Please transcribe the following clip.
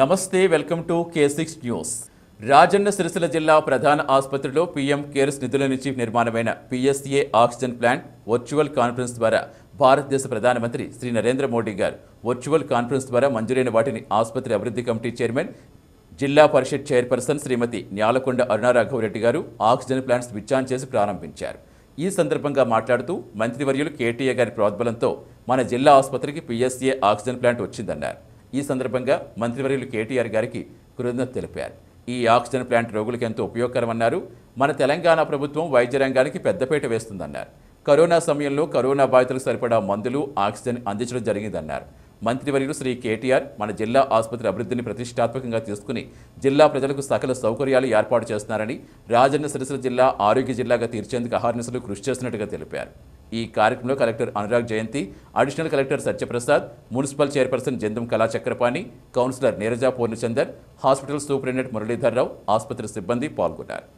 నమస్తే welcome to K six news Rajanna Sircilla జిల్లా ప్రధాన ఆసుపత్రిలో పీఎం కేర్స్ నిధుల నుంచి నిర్మాణమైన PSA oxygen plant virtual conference ద్వారా భారతదేశ ప్రధానమంత్రి శ్రీ నరేంద్ర మోడీ గారు వర్చువల్ కాన్ఫరెన్స్ ద్వారా మంజూరైన వాటిని ఆసుపత్రి అభివృద్ధి కమిటీ చైర్మన్ జిల్లా పరిషత్ చైర్పర్సన్ శ్రీమతి న్యాలకొండ అరుణారాఘవరెడ్డి గారు ఆక్సిజన్ ప్లాంట్స్ విచ్చాన్ చేసి ప్రారంభించారు ఈ సందర్భంగా మాట్లాడుతూ మంత్రివర్యులు కేటీఏ గారి ప్రోద్బలంతో మన జిల్లా ఆసుపత్రికి పిఎస్ఏ ఆక్సిజన్ ప్లాంట్ వచ్చిందన్నారు ఈ సందర్భంగా మంత్రివర్యులు కేటీఆర్ గారికి కృతజ్ఞత తెలిపారు ఈ ఆక్సిజన్ ప్లాంట్ రోగులకు ఎంతో ఉపయోగకరమన్నారు మన తెలంగాణ ప్రభుత్వం వైద్య రంగానికి పెద్దపేట వేస్తుందన్నారు కరోనా సమయంలో కరోనా బాధితులకు సరిపడా మందులు ఆక్సిజన్ అందించడం జరిగిందన్నారు మంత్రివర్యులు శ్రీ కేటీఆర్ మన జిల్లా ఆసుపత్రి అభివృద్ధిని ప్రతిష్టాత్మకంగా తీసుకుని జిల్లా ప్రజలకు సకల సౌకర్యాలు ఏర్పాటు చేస్తున్నారని రాజన్న సిరిసిల్ల జిల్లా ఆరోగ్య జిల్లాగా తీర్చేందుకు అహర్నిసలు కృషి చేస్తున్నట్టుగా తెలిపారు ఈ కార్యక్రమంలో collector Anurag Jayanti additional collector Satyaprasad municipal chairperson Jandam Kala Chakrapani councillor Neeraja Purnachander hospital superintendent Muralidharrao ఆసుపత్రి సిబ్బంది పాల్గొన్నారు